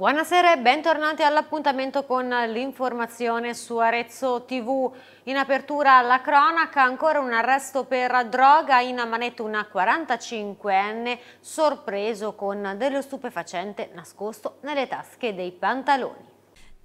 Buonasera e bentornati all'appuntamento con l'informazione su Arezzo TV. In apertura alla cronaca ancora un arresto per droga in Amaneto una 45enne sorpreso con dello stupefacente nascosto nelle tasche dei pantaloni.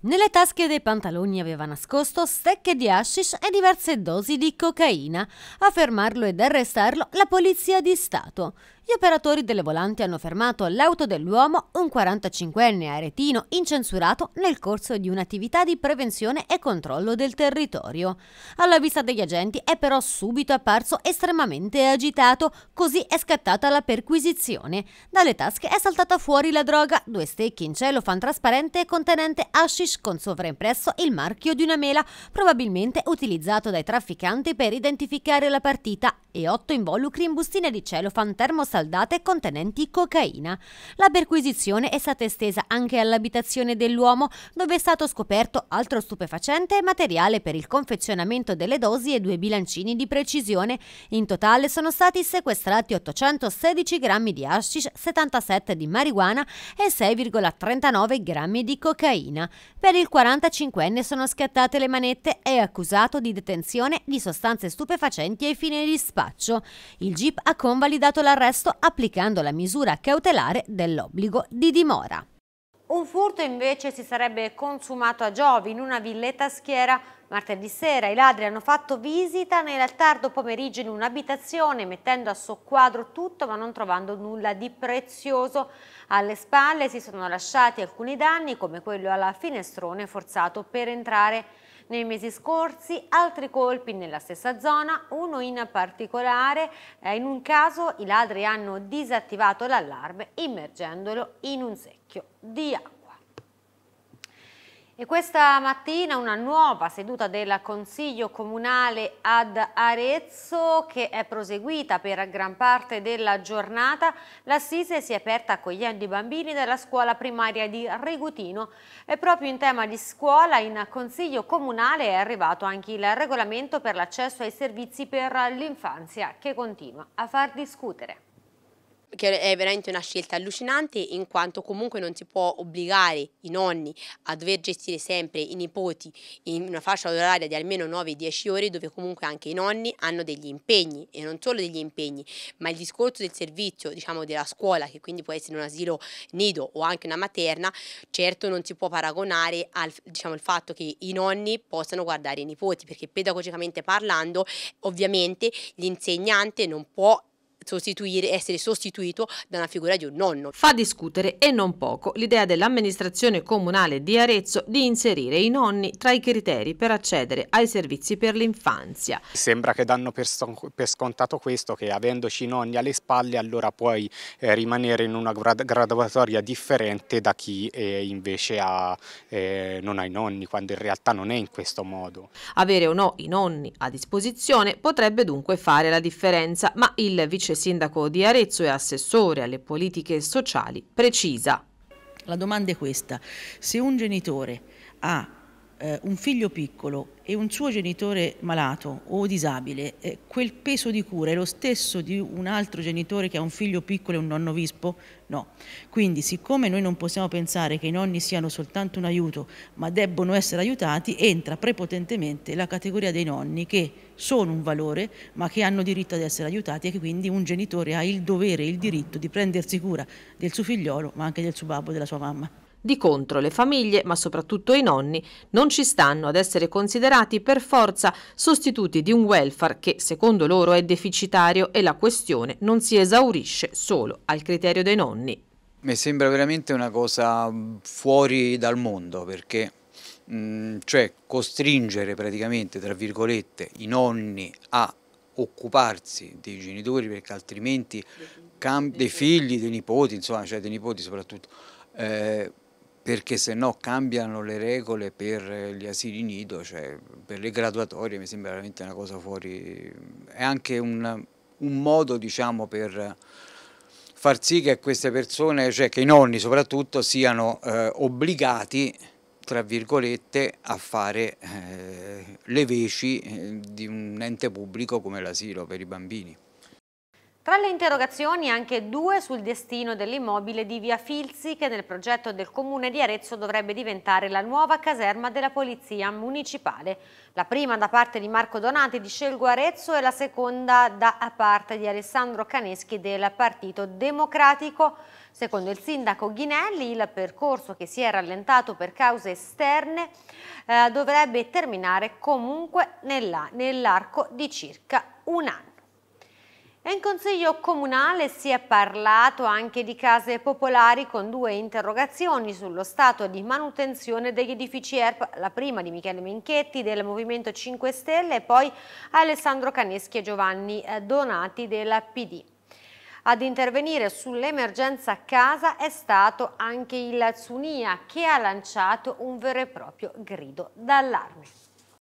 Nelle tasche dei pantaloni aveva nascosto stecche di hashish e diverse dosi di cocaina. A fermarlo ed arrestarlo la polizia di Stato. Gli operatori delle volanti hanno fermato l'auto dell'uomo, un 45enne aretino incensurato nel corso di un'attività di prevenzione e controllo del territorio. Alla vista degli agenti è però subito apparso estremamente agitato, così è scattata la perquisizione. Dalle tasche è saltata fuori la droga, due stecchi in celofan trasparente contenente hashish con sovraimpresso il marchio di una mela, probabilmente utilizzato dai trafficanti per identificare la partita, e otto involucri in bustine di celofan termostatali saldate contenenti cocaina. La perquisizione è stata estesa anche all'abitazione dell'uomo, dove è stato scoperto altro stupefacente e materiale per il confezionamento delle dosi e due bilancini di precisione. In totale sono stati sequestrati 816 grammi di hashish, 77 di marijuana e 6,39 grammi di cocaina. Per il 45enne sono scattate le manette e è accusato di detenzione di sostanze stupefacenti ai fini di spaccio. Il GIP ha convalidato l'arresto arresto applicando la misura cautelare dell'obbligo di dimora. Un furto invece si sarebbe consumato a Giovi in una villetta a schiera. Martedì sera i ladri hanno fatto visita nel tardo pomeriggio in un'abitazione mettendo a soqquadro tutto ma non trovando nulla di prezioso. Alle spalle si sono lasciati alcuni danni come quello alla finestrone forzato per entrare. in nei mesi scorsi altri colpi nella stessa zona, uno in particolare, eh, in un caso i ladri hanno disattivato l'allarme immergendolo in un secchio di acqua. E questa mattina una nuova seduta del Consiglio Comunale ad Arezzo che è proseguita per gran parte della giornata. L'assise si è aperta accogliendo i bambini della scuola primaria di Regutino e proprio in tema di scuola in Consiglio Comunale è arrivato anche il regolamento per l'accesso ai servizi per l'infanzia che continua a far discutere che è veramente una scelta allucinante in quanto comunque non si può obbligare i nonni a dover gestire sempre i nipoti in una fascia oraria di almeno 9-10 ore dove comunque anche i nonni hanno degli impegni e non solo degli impegni ma il discorso del servizio diciamo della scuola che quindi può essere un asilo nido o anche una materna certo non si può paragonare al diciamo, fatto che i nonni possano guardare i nipoti perché pedagogicamente parlando ovviamente l'insegnante non può essere sostituito da una figura di un nonno. Fa discutere e non poco l'idea dell'amministrazione comunale di Arezzo di inserire i nonni tra i criteri per accedere ai servizi per l'infanzia. Sembra che danno per, per, scontato questo, che avendoci i nonni alle spalle allora puoi eh, rimanere in una grad graduatoria differente da chi eh, invece ha, eh, non ha i nonni, quando in realtà non è in questo modo. Avere o no i nonni a disposizione potrebbe dunque fare la differenza, ma il vice sindaco di Arezzo e assessore alle politiche sociali, precisa. La domanda è questa, se un genitore ha eh, un figlio piccolo e un suo genitore malato o disabile, eh, quel peso di cura è lo stesso di un altro genitore che ha un figlio piccolo e un nonno vispo? No. Quindi siccome noi non possiamo pensare che i nonni siano soltanto un aiuto, ma debbono essere aiutati, entra prepotentemente la categoria dei nonni che sono un valore, ma che hanno diritto ad essere aiutati e che quindi un genitore ha il dovere e il diritto di prendersi cura del suo figliolo, ma anche del suo babbo e della sua mamma. Di contro le famiglie, ma soprattutto i nonni, non ci stanno ad essere considerati per forza sostituti di un welfare che secondo loro è deficitario e la questione non si esaurisce solo al criterio dei nonni. Mi sembra veramente una cosa fuori dal mondo perché mh, cioè costringere praticamente tra virgolette i nonni a occuparsi dei genitori perché altrimenti dei figli, dei nipoti, insomma, cioè dei nipoti soprattutto, eh, perché se no cambiano le regole per gli asili nido, cioè per le graduatorie mi sembra veramente una cosa fuori, è anche un, un modo diciamo, per far sì che queste persone, cioè che i nonni soprattutto siano eh, obbligati tra virgolette a fare eh, le veci eh, di un ente pubblico come l'asilo per i bambini. Tra le interrogazioni anche due sul destino dell'immobile di Via Filzi che nel progetto del Comune di Arezzo dovrebbe diventare la nuova caserma della Polizia Municipale. La prima da parte di Marco Donati di Scelgo Arezzo e la seconda da parte di Alessandro Caneschi del Partito Democratico. Secondo il sindaco Ghinelli il percorso che si è rallentato per cause esterne eh, dovrebbe terminare comunque nell'arco nell di circa un anno. E in Consiglio Comunale si è parlato anche di case popolari con due interrogazioni sullo stato di manutenzione degli edifici ERP, la prima di Michele Minchetti del Movimento 5 Stelle e poi Alessandro Caneschi e Giovanni eh, Donati della PD. Ad intervenire sull'emergenza casa è stato anche il Zunia che ha lanciato un vero e proprio grido d'allarme.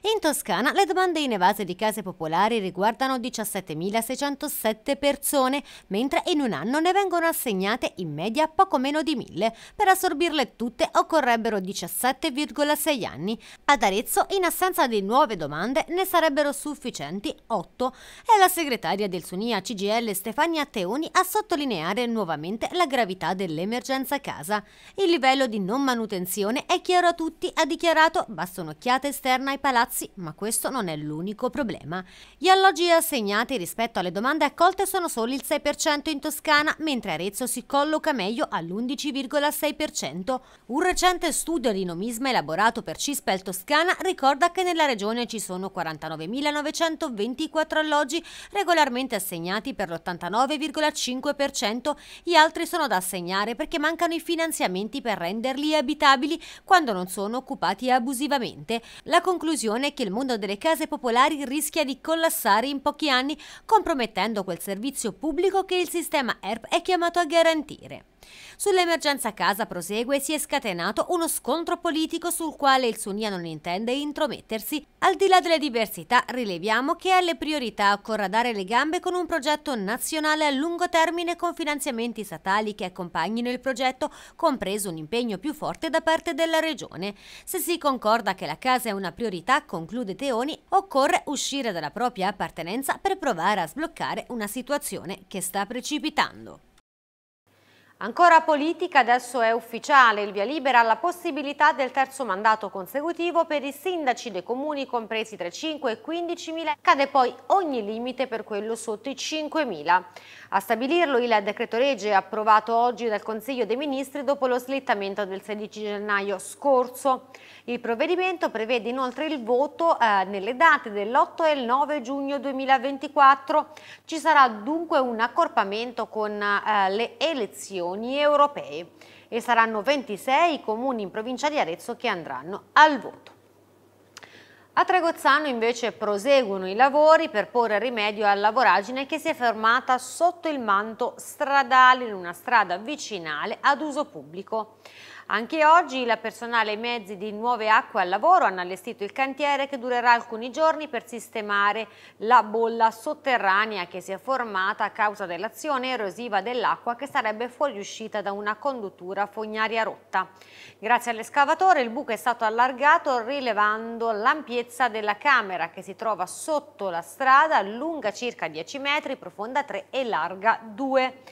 In Toscana le domande in evase di case popolari riguardano 17.607 persone, mentre in un anno ne vengono assegnate in media poco meno di 1.000. Per assorbirle tutte occorrebbero 17,6 anni. Ad Arezzo, in assenza di nuove domande, ne sarebbero sufficienti 8. E la segretaria del Sunia CGL Stefania Teoni a sottolineare nuovamente la gravità dell'emergenza casa. Il livello di non manutenzione è chiaro a tutti, ha dichiarato, basta un'occhiata esterna ai palazzi ragazzi, ma questo non è l'unico problema. Gli alloggi assegnati rispetto alle domande accolte sono solo il 6% in Toscana, mentre Arezzo si colloca meglio all'11,6%. Un recente studio di nomisma elaborato per Cispel Toscana ricorda che nella regione ci sono 49.924 alloggi regolarmente assegnati per l'89,5%, gli altri sono da assegnare perché mancano i finanziamenti per renderli abitabili quando non sono occupati abusivamente. La conclusione l'impressione che il mondo delle case popolari rischia di collassare in pochi anni, compromettendo quel servizio pubblico che il sistema ERP è chiamato a garantire. Sull'emergenza casa prosegue si è scatenato uno scontro politico sul quale il Sunia non intende intromettersi. Al di là delle diversità, rileviamo che alle priorità occorra dare le gambe con un progetto nazionale a lungo termine con finanziamenti statali che accompagnino il progetto, compreso un impegno più forte da parte della Regione. Se si concorda che la casa è una priorità, conclude Teoni, occorre uscire dalla propria appartenenza per provare a sbloccare una situazione che sta precipitando. Ancora politica, adesso è ufficiale il via libera alla possibilità del terzo mandato consecutivo per i sindaci dei comuni compresi tra i 5 e i 15 mila. Cade poi ogni limite per quello sotto i 5 mila. A stabilirlo il decreto legge approvato oggi dal Consiglio dei Ministri dopo lo slittamento del 16 gennaio scorso. Il provvedimento prevede inoltre il voto eh, nelle date dell'8 e il 9 giugno 2024. Ci sarà dunque un accorpamento con eh, le elezioni elezioni europee e saranno 26 i comuni in provincia di Arezzo che andranno al voto. A Tregozzano invece proseguono i lavori per porre rimedio alla voragine che si è fermata sotto il manto stradale in una strada vicinale ad uso pubblico. Anche oggi la personale e i mezzi di Nuove Acque al lavoro hanno allestito il cantiere che durerà alcuni giorni per sistemare la bolla sotterranea che si è formata a causa dell'azione erosiva dell'acqua che sarebbe fuoriuscita da una conduttura fognaria rotta. Grazie all'escavatore il buco è stato allargato rilevando l'ampiezza della camera che si trova sotto la strada, lunga circa 10 metri, profonda 3 e larga 2.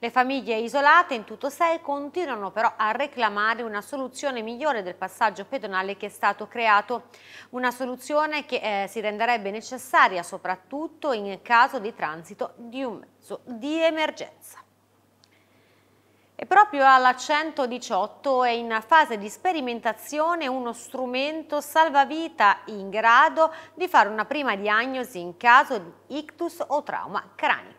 Le famiglie isolate, in tutto sei, continuano però a reclamare una soluzione migliore del passaggio pedonale che è stato creato, una soluzione che eh, si renderebbe necessaria soprattutto in caso di transito di un mezzo di emergenza. E proprio alla 118 è in fase di sperimentazione uno strumento salvavita in grado di fare una prima diagnosi in caso di ictus o trauma cranico.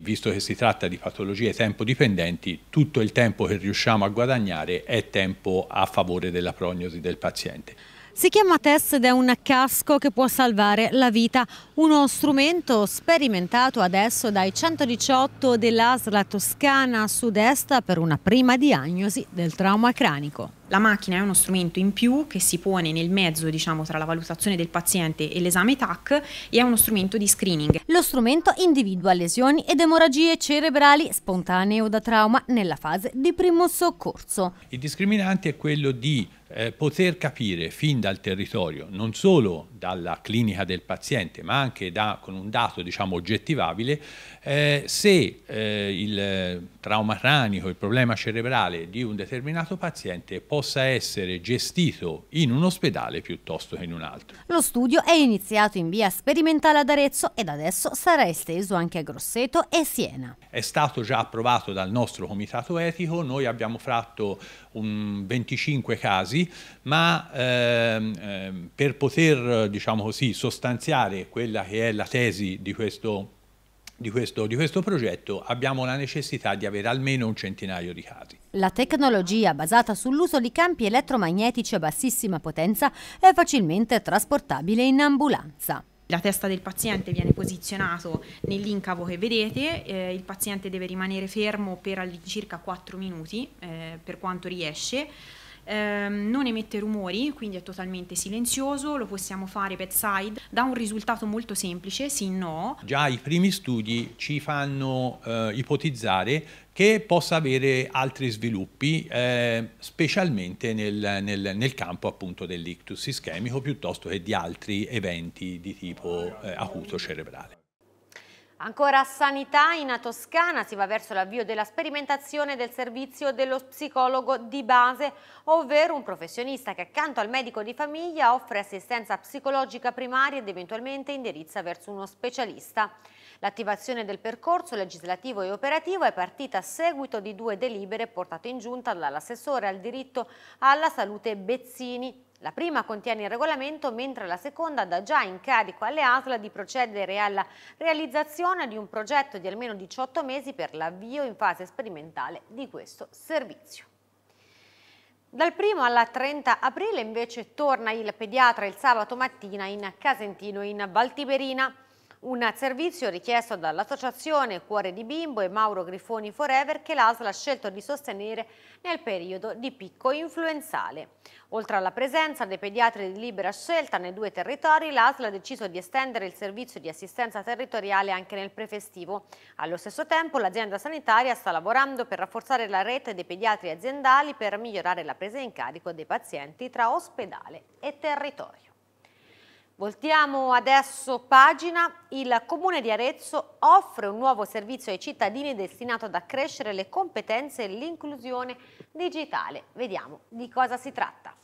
Visto che si tratta di patologie tempo-dipendenti, tutto il tempo che riusciamo a guadagnare è tempo a favore della prognosi del paziente. Si chiama TES ed è un casco che può salvare la vita, uno strumento sperimentato adesso dai 118 dell'ASLA Toscana Sud-Est per una prima diagnosi del trauma cranico. La macchina è uno strumento in più che si pone nel mezzo diciamo, tra la valutazione del paziente e l'esame TAC e è uno strumento di screening. Lo strumento individua lesioni ed emorragie cerebrali spontanee o da trauma nella fase di primo soccorso. Il discriminante è quello di eh, poter capire fin dal territorio, non solo dalla clinica del paziente, ma anche da, con un dato diciamo, oggettivabile, eh, se eh, il trauma cranico, il problema cerebrale di un determinato paziente possa essere gestito in un ospedale piuttosto che in un altro. Lo studio è iniziato in via sperimentale ad Arezzo ed adesso sarà esteso anche a Grosseto e Siena. È stato già approvato dal nostro comitato etico, noi abbiamo fatto un 25 casi, ma ehm, ehm, per poter diciamo così, sostanziare quella che è la tesi di questo, di, questo, di questo progetto abbiamo la necessità di avere almeno un centinaio di casi. La tecnologia basata sull'uso di campi elettromagnetici a bassissima potenza è facilmente trasportabile in ambulanza la testa del paziente viene posizionato nell'incavo che vedete, eh, il paziente deve rimanere fermo per all'incirca 4 minuti eh, per quanto riesce ehm, non emette rumori, quindi è totalmente silenzioso, lo possiamo fare bedside, dà un risultato molto semplice, sì no. Già i primi studi ci fanno eh, ipotizzare che possa avere altri sviluppi, eh, specialmente nel, nel, nel, campo appunto dell'ictus ischemico piuttosto che di altri eventi di tipo eh, acuto cerebrale. Ancora sanità, in Toscana si va verso l'avvio della sperimentazione del servizio dello psicologo di base, ovvero un professionista che accanto al medico di famiglia offre assistenza psicologica primaria ed eventualmente indirizza verso uno specialista. L'attivazione del percorso legislativo e operativo è partita a seguito di due delibere portate in giunta dall'assessore al diritto alla salute Bezzini la prima contiene il regolamento, mentre la seconda dà già incarico alle ASL di procedere alla realizzazione di un progetto di almeno 18 mesi per l'avvio in fase sperimentale di questo servizio. Dal 1 alla 30 aprile invece torna il pediatra il sabato mattina in Casentino in Valtiberina. Un servizio richiesto dall'associazione Cuore di Bimbo e Mauro Grifoni Forever che l'ASL ha scelto di sostenere nel periodo di picco influenzale. Oltre alla presenza dei pediatri di libera scelta nei due territori, l'ASL ha deciso di estendere il servizio di assistenza territoriale anche nel prefestivo. Allo stesso tempo l'azienda sanitaria sta lavorando per rafforzare la rete dei pediatri aziendali per migliorare la presa in carico dei pazienti tra ospedale e territorio. Voltiamo adesso pagina. Il Comune di Arezzo offre un nuovo servizio ai cittadini destinato ad accrescere le competenze e l'inclusione digitale. Vediamo di cosa si tratta.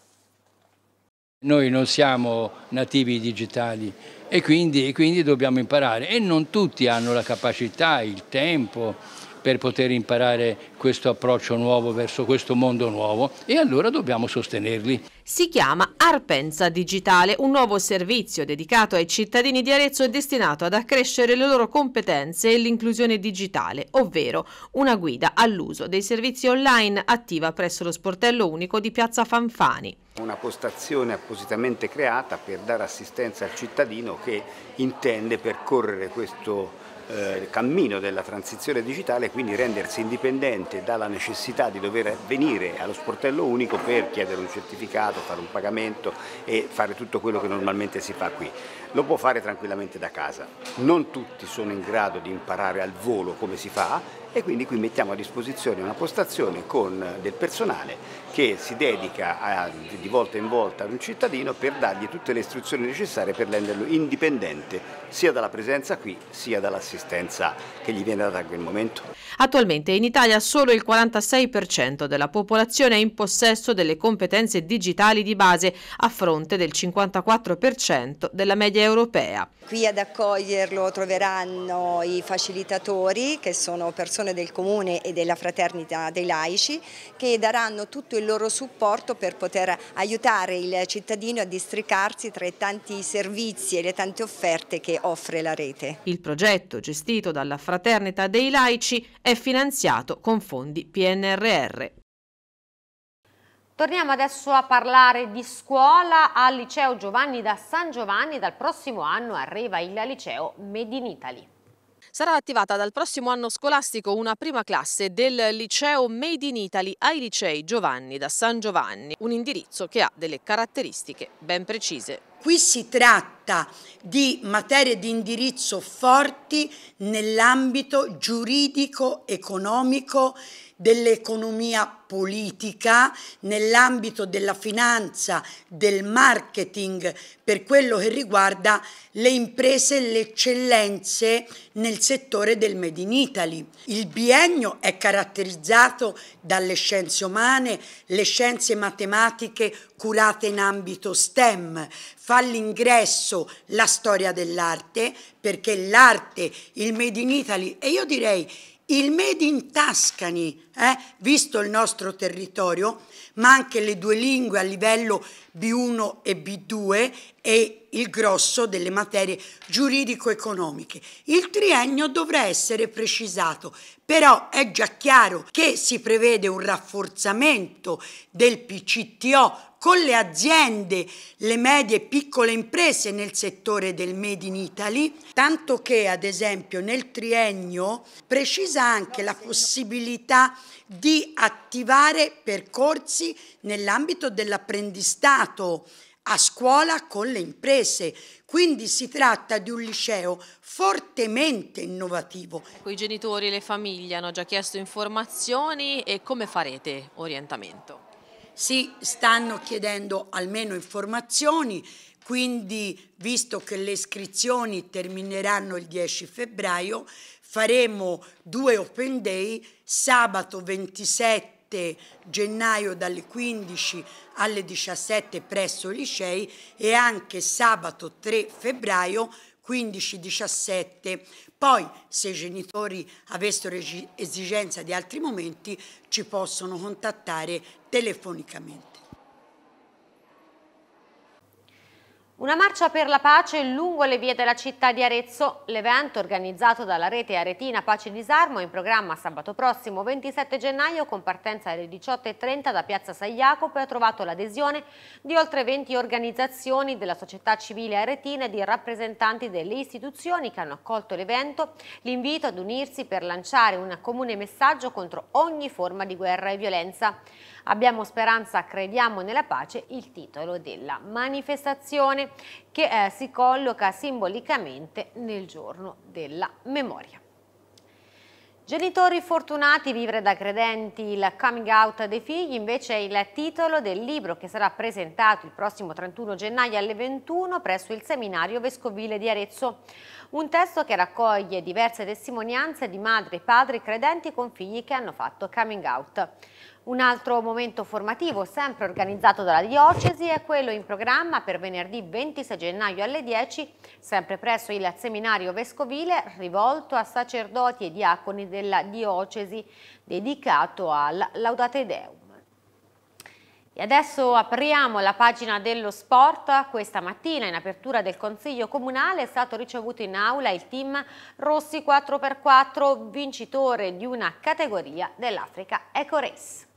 Noi non siamo nativi digitali e quindi, e quindi dobbiamo imparare e non tutti hanno la capacità, il tempo, per poter imparare questo approccio nuovo verso questo mondo nuovo e allora dobbiamo sostenerli. Si chiama Arpenza Digitale, un nuovo servizio dedicato ai cittadini di Arezzo e destinato ad accrescere le loro competenze e l'inclusione digitale, ovvero una guida all'uso dei servizi online attiva presso lo sportello unico di Piazza Fanfani. Una postazione appositamente creata per dare assistenza al cittadino che intende percorrere questo eh, cammino della transizione digitale e quindi rendersi indipendente dalla necessità di dover venire allo sportello unico per chiedere un certificato, fare un pagamento e fare tutto quello che normalmente si fa qui. Lo può fare tranquillamente da casa. Non tutti sono in grado di imparare al volo come si fa e quindi qui mettiamo a disposizione una postazione con del personale che si dedica a, di volta in volta ad un cittadino per dargli tutte le istruzioni necessarie per renderlo indipendente sia dalla presenza qui sia dall'assistenza che gli viene data a quel momento. Attualmente in Italia solo il 46% della popolazione è in possesso delle competenze digitali di base a fronte del 54% della media europea. Qui ad accoglierlo troveranno i facilitatori che sono persone del comune e della fraternità dei laici che daranno tutto il il loro supporto per poter aiutare il cittadino a districarsi tra i tanti servizi e le tante offerte che offre la rete. Il progetto, gestito dalla Fraternita dei Laici, è finanziato con fondi PNRR. Torniamo adesso a parlare di scuola al liceo Giovanni da San Giovanni. Dal prossimo anno arriva il liceo Made in Italy sarà attivata dal prossimo anno scolastico una prima classe del liceo Made in Italy ai licei Giovanni da San Giovanni, un indirizzo che ha delle caratteristiche ben precise. Qui si tratta di materie di indirizzo forti nell'ambito giuridico, economico, dell'economia politica, nell'ambito della finanza, del marketing, per quello che riguarda le imprese e le eccellenze nel settore del Made in Italy. Il biennio è caratterizzato dalle scienze umane, le scienze matematiche curate in ambito STEM, fa l'ingresso la storia dell'arte, perché l'arte, il Made in Italy e io direi il Made in Tuscany eh, visto il nostro territorio, ma anche le due lingue a livello B1 e B2 e il grosso delle materie giuridico-economiche. Il triennio dovrà essere precisato, però è già chiaro che si prevede un rafforzamento del PCTO con le aziende, le medie e piccole imprese nel settore del Made in Italy, tanto che ad esempio nel triennio precisa anche la possibilità di attivare percorsi nell'ambito dell'apprendistato a scuola con le imprese. Quindi si tratta di un liceo fortemente innovativo. I genitori e le famiglie hanno già chiesto informazioni e come farete orientamento? Sì, stanno chiedendo almeno informazioni, quindi visto che le iscrizioni termineranno il 10 febbraio, faremo due open day, sabato 27 gennaio dalle 15 alle 17 presso Licei e anche sabato 3 febbraio 15-17. Poi, se i genitori avessero esigenza di altri momenti, ci possono contattare telefonicamente. Una marcia per la pace lungo le vie della città di Arezzo. L'evento organizzato dalla rete Aretina Pace e Disarmo è in programma sabato prossimo 27 gennaio con partenza alle 18.30 da Piazza San Jacopo e ha trovato l'adesione di oltre 20 organizzazioni della società civile aretina e di rappresentanti delle istituzioni che hanno accolto l'evento, l'invito ad unirsi per lanciare un comune messaggio contro ogni forma di guerra e violenza. Abbiamo speranza, crediamo nella pace, il titolo della manifestazione che eh, si colloca simbolicamente nel giorno della memoria. Genitori fortunati, vivere da credenti, il coming out dei figli invece è il titolo del libro che sarà presentato il prossimo 31 gennaio alle 21 presso il seminario vescovile di Arezzo. Un testo che raccoglie diverse testimonianze di madri e padri credenti con figli che hanno fatto coming out. Un altro momento formativo, sempre organizzato dalla Diocesi, è quello in programma per venerdì 26 gennaio alle 10, sempre presso il seminario vescovile rivolto a sacerdoti e diaconi della Diocesi, dedicato al Laudate Deum. E adesso apriamo la pagina dello sport. Questa mattina in apertura del Consiglio Comunale è stato ricevuto in aula il team Rossi 4x4, vincitore di una categoria dell'Africa Eco Race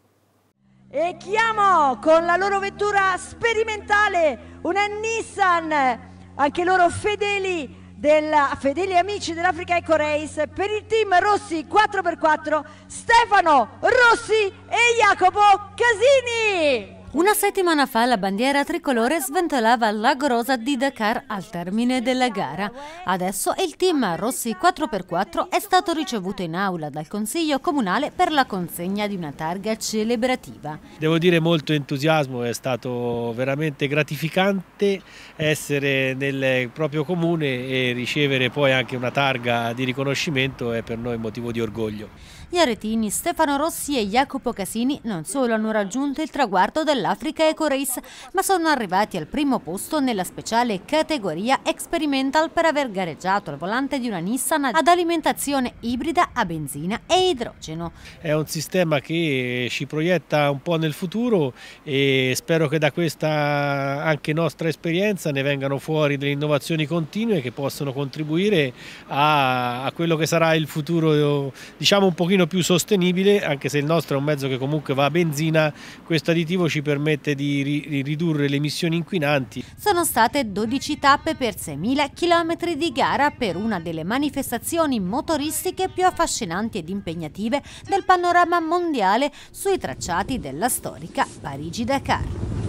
e chiamò con la loro vettura sperimentale una Nissan, anche loro fedeli, della, fedeli amici dell'Africa Eco Race, per il team Rossi 4x4 Stefano Rossi e Jacopo Casini. Una settimana fa la bandiera tricolore sventolava la gorosa di Dakar al termine della gara. Adesso il team Rossi 4x4 è stato ricevuto in aula dal Consiglio Comunale per la consegna di una targa celebrativa. Devo dire molto entusiasmo, è stato veramente gratificante essere nel proprio comune e ricevere poi anche una targa di riconoscimento è per noi motivo di orgoglio. Gli aretini Stefano Rossi e Jacopo Casini non solo hanno raggiunto il traguardo dell'Africa Eco Race, ma sono arrivati al primo posto nella speciale categoria Experimental per aver gareggiato al volante di una Nissan ad alimentazione ibrida a benzina e idrogeno. È un sistema che ci proietta un po' nel futuro e spero che da questa anche nostra esperienza ne vengano fuori delle innovazioni continue che possono contribuire a, a quello che sarà il futuro diciamo un pochino meno più sostenibile, anche se il nostro è un mezzo che comunque va a benzina, questo additivo ci permette di ri ridurre le emissioni inquinanti. Sono state 12 tappe per 6.000 km di gara per una delle manifestazioni motoristiche più affascinanti ed impegnative del panorama mondiale sui tracciati della storica Parigi-Dakar.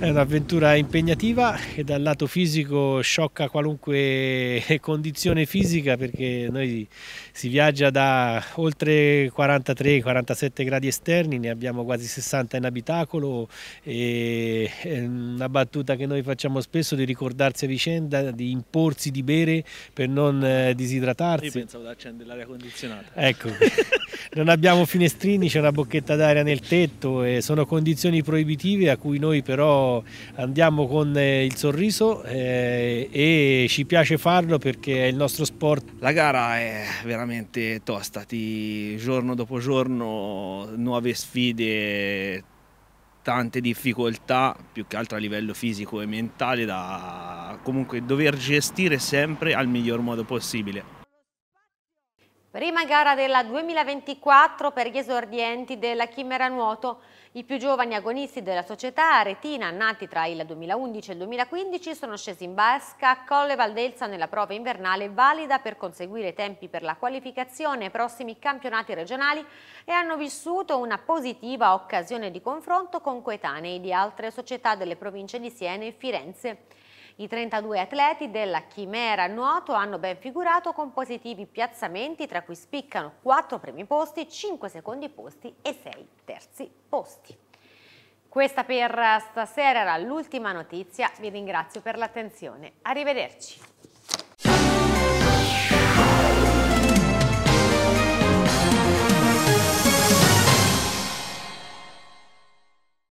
È un'avventura impegnativa e dal lato fisico sciocca qualunque condizione fisica perché noi si viaggia da oltre 43-47 gradi esterni, ne abbiamo quasi 60 in abitacolo e una battuta che noi facciamo spesso di ricordarsi a vicenda, di imporsi di bere per non eh, disidratarsi. Io pensavo da accendere l'aria condizionata. Ecco. non abbiamo finestrini, c'è una bocchetta d'aria nel tetto e sono condizioni proibitive a cui noi però andiamo con eh, il sorriso eh, e ci piace farlo perché è il nostro sport. La gara è veramente tosta, ti, giorno dopo giorno nuove sfide tante difficoltà, più che altro a livello fisico e mentale, da comunque dover gestire sempre al miglior modo possibile. Prima gara della 2024 per gli esordienti della Chimera Nuoto. I più giovani agonisti della società aretina, nati tra il 2011 e il 2015, sono scesi in basca a Colle Valdelsa nella prova invernale valida per conseguire tempi per la qualificazione ai prossimi campionati regionali e hanno vissuto una positiva occasione di confronto con coetanei di altre società delle province di Siena e Firenze. I 32 atleti della Chimera Nuoto hanno ben figurato con positivi piazzamenti, tra cui spiccano 4 primi posti, 5 secondi posti e 6 terzi posti. Questa per stasera era l'ultima notizia, vi ringrazio per l'attenzione, arrivederci.